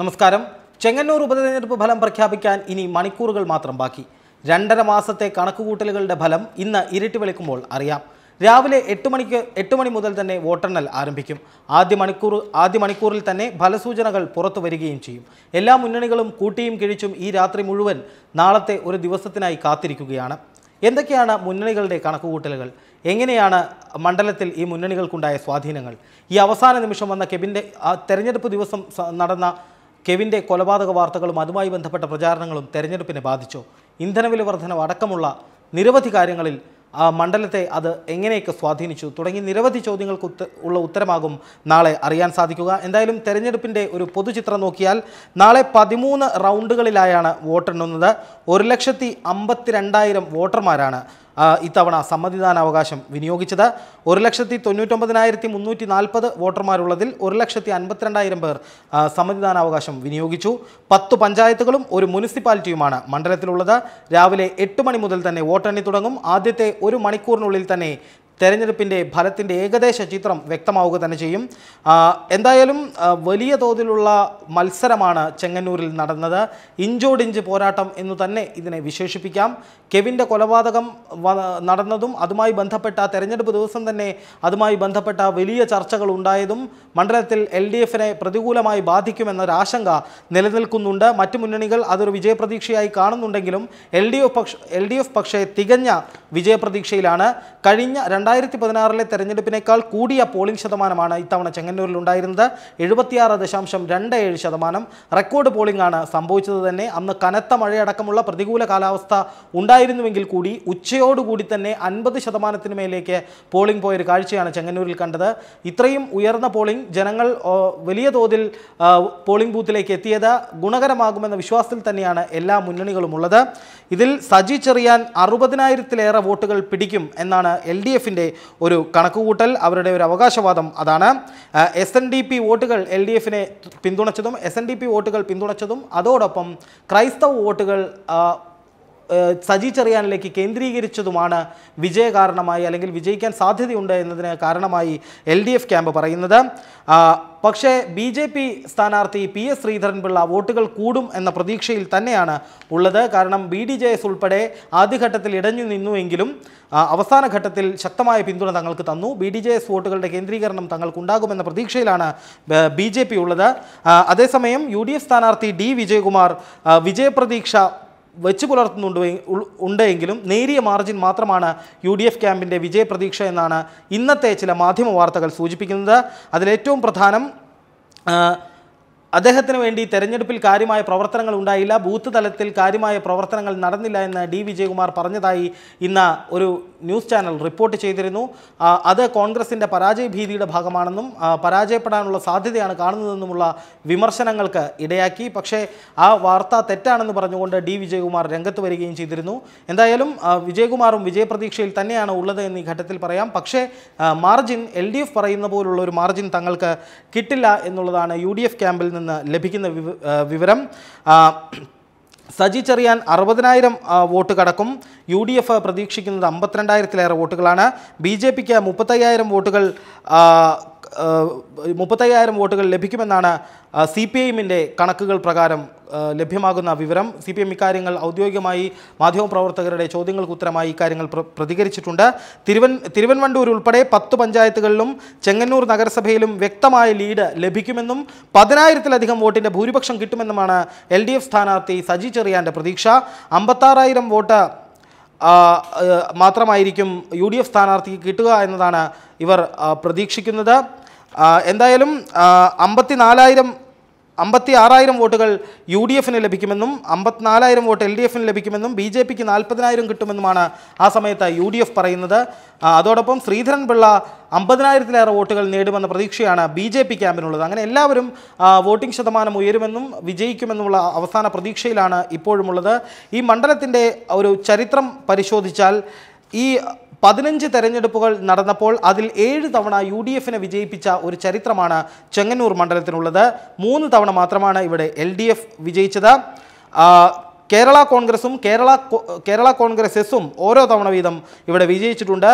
നമസ്കാരം ചെങ്ങന്നൂർ ഉപതെരഞ്ഞെടുപ്പ് ഫലം പ്രഖ്യാപിക്കാൻ ഇനി മണിക്കൂറുകൾ മാത്രം ബാക്കി രണ്ടര മാസത്തെ കണക്കുകൂട്ടലുകളുടെ ഫലം ഇന്ന് ഇരുട്ടി വിളിക്കുമ്പോൾ അറിയാം രാവിലെ എട്ട് മണിക്ക് എട്ട് മണി മുതൽ തന്നെ വോട്ടെണ്ണൽ ആരംഭിക്കും ആദ്യ മണിക്കൂർ ആദ്യ മണിക്കൂറിൽ തന്നെ ഫലസൂചനകൾ പുറത്തു വരികയും ചെയ്യും എല്ലാ മുന്നണികളും കൂട്ടിയും കിഴിച്ചും ഈ രാത്രി മുഴുവൻ നാളത്തെ ഒരു ദിവസത്തിനായി കാത്തിരിക്കുകയാണ് എന്തൊക്കെയാണ് മുന്നണികളുടെ കണക്കുകൂട്ടലുകൾ എങ്ങനെയാണ് മണ്ഡലത്തിൽ ഈ മുന്നണികൾക്കുണ്ടായ സ്വാധീനങ്ങൾ ഈ അവസാന നിമിഷം വന്ന കെബിൻ്റെ തെരഞ്ഞെടുപ്പ് ദിവസം നടന്ന കെവിൻ്റെ കൊലപാതക വാർത്തകളും അതുമായി ബന്ധപ്പെട്ട പ്രചാരണങ്ങളും തെരഞ്ഞെടുപ്പിനെ ബാധിച്ചു ഇന്ധനവില വർധനവ് അടക്കമുള്ള നിരവധി കാര്യങ്ങളിൽ ആ മണ്ഡലത്തെ അത് എങ്ങനെയൊക്കെ സ്വാധീനിച്ചു തുടങ്ങി നിരവധി ചോദ്യങ്ങൾക്ക് ഉത്ത ഉള്ള ഉത്തരമാകും നാളെ അറിയാൻ സാധിക്കുക എന്തായാലും തെരഞ്ഞെടുപ്പിൻ്റെ ഒരു പൊതുചിത്രം നോക്കിയാൽ നാളെ പതിമൂന്ന് റൗണ്ടുകളിലായാണ് വോട്ടെണ്ണുന്നത് ഒരു ലക്ഷത്തി വോട്ടർമാരാണ് ഇത്തവണ സമ്മതിദാനാവകാശം വിനിയോഗിച്ചത് ഒരു ലക്ഷത്തി തൊണ്ണൂറ്റൊമ്പതിനായിരത്തി മുന്നൂറ്റി നാൽപ്പത് വോട്ടർമാരുള്ളതിൽ ഒരു ലക്ഷത്തി അൻപത്തിരണ്ടായിരം പേർ സമ്മതിദാനാവകാശം വിനിയോഗിച്ചു പത്ത് പഞ്ചായത്തുകളും ഒരു മുനിസിപ്പാലിറ്റിയുമാണ് മണ്ഡലത്തിലുള്ളത് രാവിലെ എട്ട് മണി മുതൽ തന്നെ വോട്ടെണ്ണി തുടങ്ങും ആദ്യത്തെ ഒരു മണിക്കൂറിനുള്ളിൽ തന്നെ തെരഞ്ഞെടുപ്പിൻ്റെ ഫലത്തിൻ്റെ ഏകദേശ ചിത്രം വ്യക്തമാവുക തന്നെ ചെയ്യും എന്തായാലും വലിയ തോതിലുള്ള മത്സരമാണ് ചെങ്ങന്നൂരിൽ നടന്നത് ഇഞ്ചോടിഞ്ച് പോരാട്ടം എന്ന് തന്നെ ഇതിനെ വിശേഷിപ്പിക്കാം കെവിൻ്റെ കൊലപാതകം നടന്നതും അതുമായി ബന്ധപ്പെട്ട തെരഞ്ഞെടുപ്പ് ദിവസം തന്നെ അതുമായി ബന്ധപ്പെട്ട വലിയ ചർച്ചകൾ ഉണ്ടായതും മണ്ഡലത്തിൽ എൽ ഡി എഫിനെ പ്രതികൂലമായി ബാധിക്കുമെന്നൊരാശങ്ക ആശങ്ക നിലനിൽക്കുന്നുണ്ട് മറ്റു മുന്നണികൾ അതൊരു വിജയപ്രതീക്ഷയായി കാണുന്നുണ്ടെങ്കിലും എൽ ഡി എഫ് പക്ഷ എൽ ഡി എഫ് പക്ഷേ തികഞ്ഞ വിജയപ്രതീക്ഷയിലാണ് കഴിഞ്ഞ രണ്ട് രണ്ടായിരത്തി പതിനാറിലെ തെരഞ്ഞെടുപ്പിനേക്കാൾ കൂടിയ പോളിംഗ് ശതമാനമാണ് ഇത്തവണ ചെങ്ങന്നൂരിൽ ഉണ്ടായിരുന്നത് എഴുപത്തിയാറ് ദശാംശം രണ്ട് ഏഴ് ശതമാനം റെക്കോർഡ് പോളിംഗ് ആണ് സംഭവിച്ചത് തന്നെ അന്ന് കനത്ത മഴയടക്കമുള്ള പ്രതികൂല കാലാവസ്ഥ ഉണ്ടായിരുന്നുവെങ്കിൽ കൂടി ഉച്ചയോടുകൂടി തന്നെ അൻപത് ശതമാനത്തിന് മേലേക്ക് പോളിംഗ് പോയൊരു കാഴ്ചയാണ് ചെങ്ങന്നൂരിൽ കണ്ടത് ഇത്രയും ഉയർന്ന പോളിംഗ് ജനങ്ങൾ വലിയ തോതിൽ പോളിംഗ് ബൂത്തിലേക്ക് എത്തിയത് ഗുണകരമാകുമെന്ന വിശ്വാസത്തിൽ തന്നെയാണ് എല്ലാ മുന്നണികളുമുള്ളത് ഇതിൽ സജി ചെറിയാൻ അറുപതിനായിരത്തിലേറെ വോട്ടുകൾ പിടിക്കും എന്നാണ് എൽ ഡി എഫിൻ്റെ കമ്മീഷൻ്റെ ഒരു കണക്കുകൂട്ടൽ അവരുടെ ഒരു അവകാശവാദം അതാണ് എസ് എൻ ഡി പി വോട്ടുകൾ എൽ ഡി എഫിനെ പിന്തുണച്ചതും എസ് എൻ ഡി പി വോട്ടുകൾ പിന്തുണച്ചതും അതോടൊപ്പം ക്രൈസ്തവ വോട്ടുകൾ സജി കേന്ദ്രീകരിച്ചതുമാണ് വിജയ കാരണമായി അല്ലെങ്കിൽ വിജയിക്കാൻ സാധ്യതയുണ്ട് എന്നതിന് കാരണമായി എൽ ഡി എഫ് ക്യാമ്പ് പറയുന്നത് പക്ഷേ ബി ജെ പി സ്ഥാനാർത്ഥി പി എസ് ശ്രീധരൻപിള്ള വോട്ടുകൾ കൂടും എന്ന പ്രതീക്ഷയിൽ തന്നെയാണ് ഉള്ളത് കാരണം ബി ഡി ജെ എസ് ഉൾപ്പെടെ ആദ്യഘട്ടത്തിൽ ഇടഞ്ഞു നിന്നുവെങ്കിലും അവസാനഘട്ടത്തിൽ ശക്തമായ പിന്തുണ തങ്ങൾക്ക് തന്നു ബി ഡി ജെ എസ് വോട്ടുകളുടെ കേന്ദ്രീകരണം തങ്ങൾക്കുണ്ടാകുമെന്ന പ്രതീക്ഷയിലാണ് ബി ജെ പി ഉള്ളത് അതേസമയം യു ഡി എഫ് സ്ഥാനാർത്ഥി ഡി വിജയകുമാർ വിജയപ്രതീക്ഷ വെച്ച് പുലർത്തുന്നുണ്ട് ഉണ്ടെങ്കിലും നേരിയ മാർജിൻ മാത്രമാണ് യു ഡി എഫ് ക്യാമ്പിൻ്റെ വിജയപ്രതീക്ഷ എന്നാണ് ഇന്നത്തെ ചില മാധ്യമ വാർത്തകൾ സൂചിപ്പിക്കുന്നത് അതിലേറ്റവും പ്രധാനം അദ്ദേഹത്തിന് വേണ്ടി തെരഞ്ഞെടുപ്പിൽ കാര്യമായ പ്രവർത്തനങ്ങൾ ഉണ്ടായില്ല ബൂത്ത് തലത്തിൽ കാര്യമായ പ്രവർത്തനങ്ങൾ നടന്നില്ല എന്ന് ഡി വിജയകുമാർ പറഞ്ഞതായി ഇന്ന് ഒരു ന്യൂസ് ചാനൽ റിപ്പോർട്ട് ചെയ്തിരുന്നു അത് കോൺഗ്രസിൻ്റെ പരാജയ ഭീതിയുടെ ഭാഗമാണെന്നും പരാജയപ്പെടാനുള്ള സാധ്യതയാണ് കാണുന്നതെന്നുമുള്ള വിമർശനങ്ങൾക്ക് ഇടയാക്കി പക്ഷേ ആ വാർത്ത തെറ്റാണെന്ന് പറഞ്ഞുകൊണ്ട് ഡി വിജയകുമാർ രംഗത്ത് വരികയും ചെയ്തിരുന്നു എന്തായാലും വിജയകുമാറും വിജയപ്രതീക്ഷയിൽ തന്നെയാണ് ഉള്ളത് എന്ന് ഈ ഘട്ടത്തിൽ പറയാം പക്ഷേ മാർജിൻ എൽ ഡി എഫ് പറയുന്ന പോലുള്ള ഒരു മാർജിൻ തങ്ങൾക്ക് കിട്ടില്ല എന്നുള്ളതാണ് യു ഡി എഫ് ക്യാമ്പിൽ നിന്ന് ലഭിക്കുന്ന വിവരം സജി ചെറിയാൻ അറുപതിനായിരം വോട്ട് കടക്കും യു ഡി എഫ് പ്രതീക്ഷിക്കുന്നത് അമ്പത്തിരണ്ടായിരത്തിലേറെ വോട്ടുകളാണ് ബി ജെ പിക്ക് മുപ്പത്തയ്യായിരം വോട്ടുകൾ മുപ്പത്തയ്യായിരം വോട്ടുകൾ ലഭിക്കുമെന്നാണ് സി പി ഐഎമ്മിൻ്റെ കണക്കുകൾ പ്രകാരം ലഭ്യമാകുന്ന വിവരം സി പി എം ഇക്കാര്യങ്ങൾ ഔദ്യോഗികമായി മാധ്യമപ്രവർത്തകരുടെ ചോദ്യങ്ങൾക്ക് ഉത്തരമായി ഇക്കാര്യങ്ങൾ പ്രതികരിച്ചിട്ടുണ്ട് തിരുവൻ തിരുവൻവണ്ടൂർ ഉൾപ്പെടെ പത്ത് പഞ്ചായത്തുകളിലും ചെങ്ങന്നൂർ നഗരസഭയിലും വ്യക്തമായ ലീഡ് ലഭിക്കുമെന്നും പതിനായിരത്തിലധികം വോട്ടിൻ്റെ ഭൂരിപക്ഷം കിട്ടുമെന്നുമാണ് എൽ ഡി എഫ് സ്ഥാനാർത്ഥി സജി ചെറിയാൻ്റെ പ്രതീക്ഷ അമ്പത്താറായിരം വോട്ട് മാത്രമായിരിക്കും യു ഡി എഫ് സ്ഥാനാർത്ഥിക്ക് കിട്ടുക എന്നതാണ് ഇവർ പ്രതീക്ഷിക്കുന്നത് എന്തായാലും നാലായിരം അമ്പത്തി ആറായിരം വോട്ടുകൾ യു ഡി എഫിന് ലഭിക്കുമെന്നും അമ്പത്തിനാലായിരം വോട്ട് എൽ ഡി എഫിന് ലഭിക്കുമെന്നും ബി ജെ പിക്ക് നാൽപ്പതിനായിരം കിട്ടുമെന്നുമാണ് ആ സമയത്ത് യു ഡി എഫ് പറയുന്നത് അതോടൊപ്പം ശ്രീധരൻ പിള്ള അമ്പതിനായിരത്തിലേറെ വോട്ടുകൾ നേടുമെന്ന പ്രതീക്ഷയാണ് ബി ജെ പി ക്യാമ്പിനുള്ളത് അങ്ങനെ എല്ലാവരും വോട്ടിംഗ് ശതമാനം ഉയരുമെന്നും വിജയിക്കുമെന്നുമുള്ള അവസാന പ്രതീക്ഷയിലാണ് ഇപ്പോഴുമുള്ളത് ഈ മണ്ഡലത്തിൻ്റെ ഒരു ചരിത്രം പരിശോധിച്ചാൽ ഈ പതിനഞ്ച് തെരഞ്ഞെടുപ്പുകൾ നടന്നപ്പോൾ അതിൽ ഏഴ് തവണ യു ഡി എഫിനെ വിജയിപ്പിച്ച ഒരു ചരിത്രമാണ് ചെങ്ങന്നൂർ മണ്ഡലത്തിനുള്ളത് മൂന്ന് തവണ മാത്രമാണ് ഇവിടെ എൽ ഡി എഫ് വിജയിച്ചത് കേരള കോൺഗ്രസും കേരള കേരള കോൺഗ്രസ് എസും ഓരോ തവണ വീതം ഇവിടെ വിജയിച്ചിട്ടുണ്ട്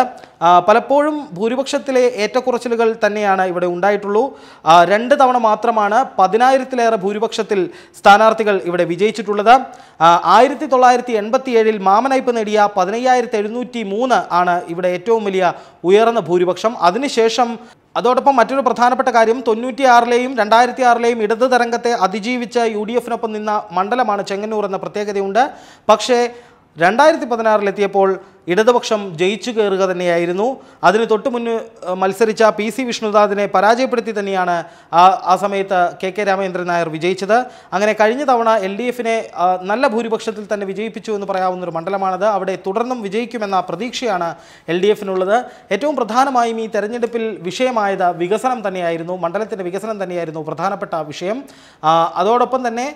പലപ്പോഴും ഭൂരിപക്ഷത്തിലെ ഏറ്റക്കുറച്ചിലുകൾ തന്നെയാണ് ഇവിടെ ഉണ്ടായിട്ടുള്ളൂ രണ്ട് തവണ മാത്രമാണ് പതിനായിരത്തിലേറെ ഭൂരിപക്ഷത്തിൽ സ്ഥാനാർത്ഥികൾ ഇവിടെ വിജയിച്ചിട്ടുള്ളത് ആയിരത്തി തൊള്ളായിരത്തി എൺപത്തി ഏഴിൽ മാമനയ്പ് നേടിയ പതിനയ്യായിരത്തി എഴുന്നൂറ്റി മൂന്ന് ആണ് ഇവിടെ ഏറ്റവും വലിയ ഉയർന്ന ഭൂരിപക്ഷം അതിനുശേഷം അതോടൊപ്പം മറ്റൊരു പ്രധാനപ്പെട്ട കാര്യം തൊണ്ണൂറ്റിയാറിലെയും രണ്ടായിരത്തി ആറിലെയും ഇടത് തരംഗത്തെ അതിജീവിച്ച യു ഡി എഫിനൊപ്പം നിന്ന മണ്ഡലമാണ് ചെങ്ങന്നൂർ എന്ന പ്രത്യേകതയുണ്ട് പക്ഷേ രണ്ടായിരത്തി പതിനാറിലെത്തിയപ്പോൾ ഇടതുപക്ഷം ജയിച്ചു കയറുക തന്നെയായിരുന്നു അതിന് തൊട്ടു മുന്ന് മത്സരിച്ച പി സി വിഷ്ണുദാദിനെ പരാജയപ്പെടുത്തി തന്നെയാണ് ആ ആ സമയത്ത് കെ കെ രാമചന്ദ്രൻ നായർ വിജയിച്ചത് അങ്ങനെ കഴിഞ്ഞ തവണ എൽ ഡി എഫിനെ നല്ല ഭൂരിപക്ഷത്തിൽ തന്നെ വിജയിപ്പിച്ചു എന്ന് പറയാവുന്നൊരു മണ്ഡലമാണത് അവിടെ തുടർന്നും വിജയിക്കുമെന്ന പ്രതീക്ഷയാണ് എൽ ഡി എഫിനുള്ളത് ഏറ്റവും പ്രധാനമായും ഈ തെരഞ്ഞെടുപ്പിൽ വിഷയമായത് വികസനം തന്നെയായിരുന്നു മണ്ഡലത്തിൻ്റെ വികസനം തന്നെയായിരുന്നു പ്രധാനപ്പെട്ട വിഷയം അതോടൊപ്പം തന്നെ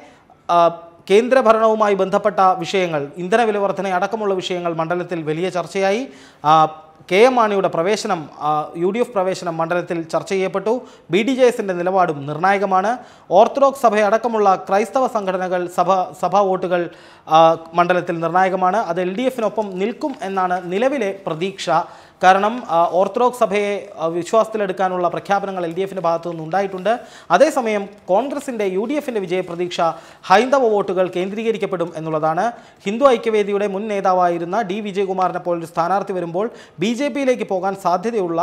കേന്ദ്രഭരണവുമായി ബന്ധപ്പെട്ട വിഷയങ്ങൾ ഇന്ധന വർധന അടക്കമുള്ള വിഷയങ്ങൾ മണ്ഡലത്തിൽ വലിയ ചർച്ചയായി കെ എം മാണിയുടെ പ്രവേശനം യു ഡി എഫ് പ്രവേശനം മണ്ഡലത്തിൽ ചർച്ച ചെയ്യപ്പെട്ടു ബി ഡി ജെ എസിൻ്റെ നിലപാടും നിർണായകമാണ് ഓർത്തഡോക്സ് സഭയടക്കമുള്ള ക്രൈസ്തവ സംഘടനകൾ സഭ സഭാ വോട്ടുകൾ മണ്ഡലത്തിൽ നിർണായകമാണ് അത് എൽ ഡി എഫിനൊപ്പം നിൽക്കും എന്നാണ് നിലവിലെ പ്രതീക്ഷ കാരണം ഓർത്തഡോക്സ് സഭയെ വിശ്വാസത്തിലെടുക്കാനുള്ള പ്രഖ്യാപനങ്ങൾ എൽ ഡി എഫിൻ്റെ ഭാഗത്തുനിന്ന് ഉണ്ടായിട്ടുണ്ട് അതേസമയം കോൺഗ്രസിൻ്റെ യു ഡി എഫിൻ്റെ വിജയപ്രതീക്ഷ ഹൈന്ദവ വോട്ടുകൾ കേന്ദ്രീകരിക്കപ്പെടും എന്നുള്ളതാണ് ഹിന്ദു ഐക്യവേദിയുടെ മുൻ നേതാവായിരുന്ന ഡി വിജയകുമാറിനെ പോലൊരു സ്ഥാനാർത്ഥി വരുമ്പോൾ ബി ജെ പിയിലേക്ക് പോകാൻ സാധ്യതയുള്ള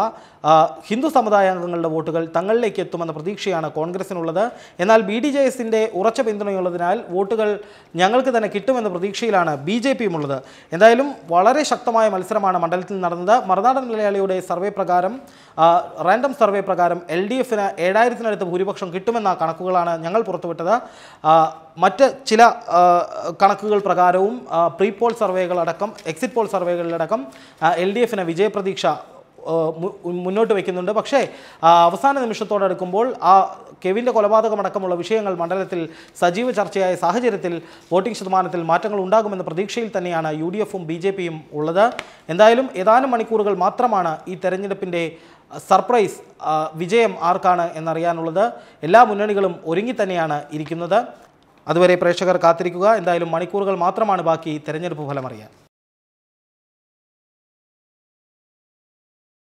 ഹിന്ദു സമുദായ അംഗങ്ങളുടെ വോട്ടുകൾ തങ്ങളിലേക്ക് എത്തുമെന്ന പ്രതീക്ഷയാണ് കോൺഗ്രസിനുള്ളത് എന്നാൽ ബി ഡി ജെ എസിൻ്റെ ഉറച്ച പിന്തുണയുള്ളതിനാൽ വോട്ടുകൾ ഞങ്ങൾക്ക് തന്നെ കിട്ടുമെന്ന പ്രതീക്ഷയിലാണ് ബി ജെ പിയുമുള്ളത് എന്തായാലും വളരെ ശക്തമായ മത്സരമാണ് മണ്ഡലത്തിൽ നടന്നത് മറ സാധാരണ മലയാളിയുടെ സർവേ പ്രകാരം റാൻഡം സർവേ പ്രകാരം എൽ ഡി എഫിന് ഏഴായിരത്തിനടുത്ത് ഭൂരിപക്ഷം കിട്ടുമെന്ന കണക്കുകളാണ് ഞങ്ങൾ പുറത്തുവിട്ടത് മറ്റ് ചില കണക്കുകൾ പ്രകാരവും പ്രീ പോൾ സർവേകളടക്കം എക്സിറ്റ് പോൾ സർവേകളിലടക്കം എൽ ഡി എഫിന് വിജയപ്രതീക്ഷ മുന്നോട്ട് വയ്ക്കുന്നുണ്ട് പക്ഷേ അവസാന നിമിഷത്തോടടുക്കുമ്പോൾ ആ കെവിൻ്റെ കൊലപാതകമടക്കമുള്ള വിഷയങ്ങൾ മണ്ഡലത്തിൽ സജീവ ചർച്ചയായ സാഹചര്യത്തിൽ വോട്ടിംഗ് ശതമാനത്തിൽ മാറ്റങ്ങൾ ഉണ്ടാകുമെന്ന പ്രതീക്ഷയിൽ തന്നെയാണ് യു ഡി എഫും ബി ജെ പിയും ഉള്ളത് എന്തായാലും ഏതാനും മണിക്കൂറുകൾ മാത്രമാണ് ഈ തെരഞ്ഞെടുപ്പിൻ്റെ സർപ്രൈസ് വിജയം ആർക്കാണ് എന്നറിയാനുള്ളത് എല്ലാ മുന്നണികളും ഒരുങ്ങി തന്നെയാണ് ഇരിക്കുന്നത് അതുവരെ പ്രേക്ഷകർ കാത്തിരിക്കുക എന്തായാലും മണിക്കൂറുകൾ മാത്രമാണ് ബാക്കി തെരഞ്ഞെടുപ്പ് ഫലമറിയാൻ